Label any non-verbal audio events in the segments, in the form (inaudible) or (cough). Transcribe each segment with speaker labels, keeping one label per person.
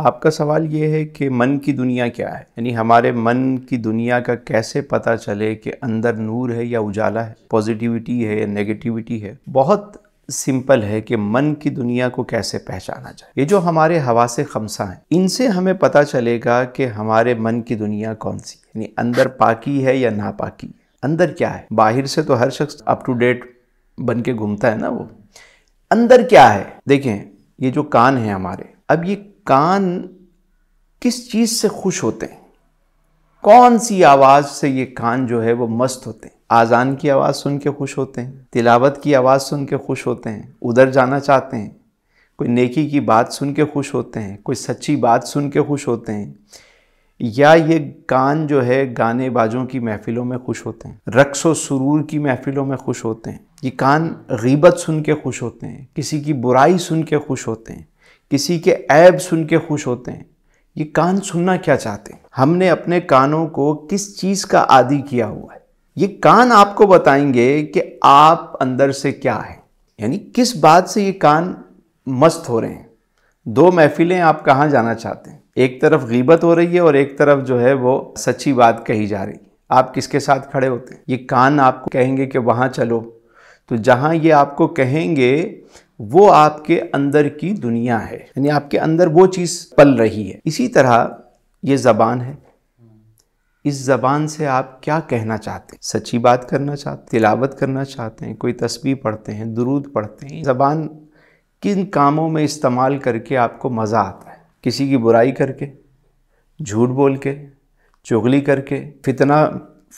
Speaker 1: आपका सवाल ये है कि मन की दुनिया क्या है यानी हमारे मन की दुनिया का कैसे पता चले कि अंदर नूर है या उजाला है पॉजिटिविटी है या नेगेटिविटी है बहुत सिंपल है कि मन की दुनिया को कैसे पहचाना जाए ये जो हमारे हवा से खमसा हैं इनसे हमें पता चलेगा कि हमारे मन की दुनिया कौन सी यानी अंदर पाकी है या नापाकी है अंदर क्या है बाहर से तो हर शख्स अप टू डेट बन के घूमता है ना वो अंदर क्या है देखें ये जो कान है हमारे अब ये कान किस चीज़ से खुश होते हैं कौन सी आवाज़ से ये कान जो है वो मस्त होते हैं आज़ान की आवाज़ सुन के खुश होते हैं तिलावत की आवाज़ सुन के खुश होते हैं उधर जाना चाहते हैं कोई नेकी की बात सुन के खुश होते हैं कोई सच्ची बात सुन के खुश होते हैं या ये कान जो है गाने बाजों की महफ़िलों में खुश होते हैं रक्स व सुरूर की महफ़िलों में खुश होते हैं ये कान गीबत सुन के खुश होते हैं किसी की बुराई सुन के खुश होते हैं किसी के ऐब सुन के खुश होते हैं ये कान सुनना क्या चाहते हैं हमने अपने कानों को किस चीज़ का आदि किया हुआ है ये कान आपको बताएंगे कि आप अंदर से क्या है यानी किस बात से ये कान मस्त हो रहे हैं दो महफिलें आप कहाँ जाना चाहते हैं एक तरफ गीबत हो रही है और एक तरफ जो है वो सच्ची बात कही जा रही है आप किसके साथ खड़े होते हैं ये कान आपको कहेंगे कि वहाँ चलो तो जहाँ ये आपको कहेंगे वो आपके अंदर की दुनिया है यानी आपके अंदर वो चीज़ पल रही है इसी तरह ये ज़बान है इस ज़बान से आप क्या कहना चाहते हैं सच्ची बात करना चाहते तिलावत करना चाहते हैं कोई तस्वीर पढ़ते हैं दुरूद पढ़ते हैं ज़बान किन कामों में इस्तेमाल करके आपको मज़ा आता है किसी की बुराई करके झूठ बोल के चुगली करके फितना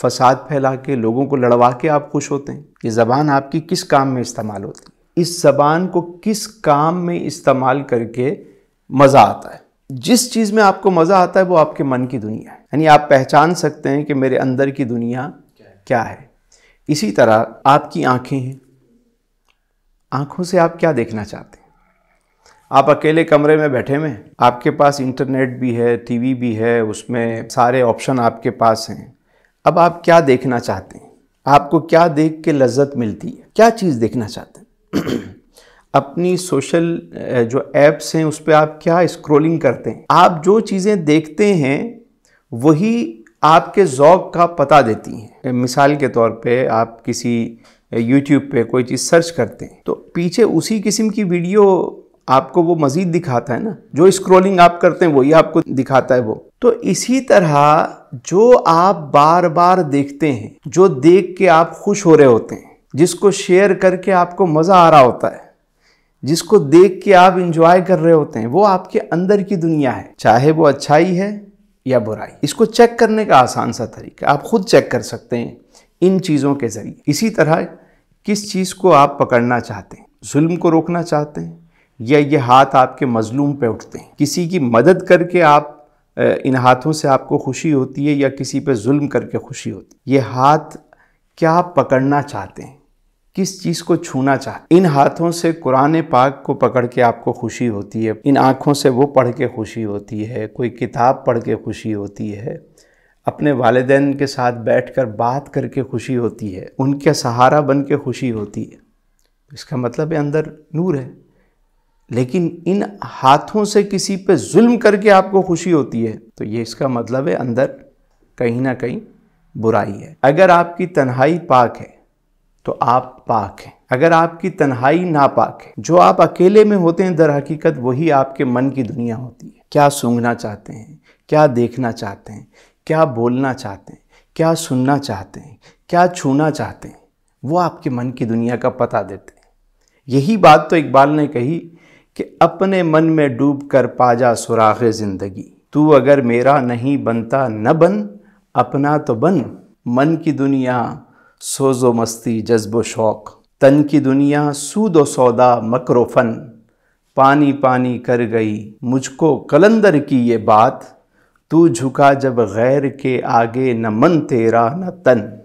Speaker 1: फसाद फैला के लोगों को लड़वा के आप खुश होते हैं ये ज़बान आपकी किस काम में इस्तेमाल होती है इस जबान को किस काम में इस्तेमाल करके मज़ा आता है जिस चीज़ में आपको मज़ा आता है वो आपके मन की दुनिया है यानी आप पहचान सकते हैं कि मेरे अंदर की दुनिया क्या है इसी तरह आपकी आँखें हैं आँखों से आप क्या देखना चाहते हैं आप अकेले कमरे में बैठे हुए आपके पास इंटरनेट भी है टीवी भी है उसमें सारे ऑप्शन आपके पास हैं अब आप क्या देखना चाहते हैं आपको क्या देख के लज्जत मिलती है क्या चीज़ देखना चाहते हैं (clears throat) अपनी सोशल जो एप्स हैं उस पर आप क्या स्क्रोलिंग करते हैं आप जो चीज़ें देखते हैं वही आपके ज़ौक का पता देती हैं मिसाल के तौर पे आप किसी यूट्यूब पे कोई चीज़ सर्च करते हैं तो पीछे उसी किस्म की वीडियो आपको वो मज़ीद दिखाता है ना जो स्क्रोलिंग आप करते हैं वही आपको दिखाता है वो तो इसी तरह जो आप बार बार देखते हैं जो देख के आप खुश हो रहे होते हैं जिसको शेयर करके आपको मज़ा आ रहा होता है जिसको देख के आप इंजॉय कर रहे होते हैं वो आपके अंदर की दुनिया है चाहे वो अच्छाई है या बुराई इसको चेक करने का आसान सा तरीका आप खुद चेक कर सकते हैं इन चीज़ों के ज़रिए इसी तरह किस चीज़ को आप पकड़ना चाहते हैं जुल्म को रोकना चाहते हैं या ये हाथ आपके मजलूम पे उठते हैं किसी की मदद करके आप इन हाथों से आपको खुशी होती है या किसी पे जुल्म करके खुशी होती है ये हाथ क्या पकड़ना चाहते हैं किस चीज़ को छूना चाहते इन हाथों से कुरान पाक को पकड़ के आपको खुशी होती है इन आँखों से वो पढ़ के खुशी होती है कोई किताब पढ़ के खुशी होती है अपने वालदेन के साथ बैठकर बात करके खुशी होती है उनके सहारा बन के खुशी होती है इसका मतलब है अंदर नूर है लेकिन इन हाथों से किसी पे जुल्म करके आपको खुशी होती है तो ये इसका मतलब है अंदर कहीं ना कहीं बुराई है अगर आपकी तन्हाई पाक है तो आप पाक हैं अगर आपकी तन्हाई नापाक है जो आप अकेले में होते हैं दर हकीकत वही आपके मन की दुनिया होती है क्या सूंघना चाहते हैं क्या देखना चाहते हैं क्या बोलना चाहते हैं क्या सुनना चाहते हैं क्या छूना चाहते हैं वो आपके मन की दुनिया का पता देते हैं यही बात तो इकबाल ने कही कि अपने मन में डूब कर पाजा सुराख ज़िंदगी तू अगर मेरा नहीं बनता न बन अपना तो बन मन की दुनिया सोजो मस्ती जज्ब शौक़ तन की दुनिया सूद व सौदा मकर फ़न पानी पानी कर गई मुझको कलंदर की ये बात तू झुका जब गैर के आगे न मन तेरा न तन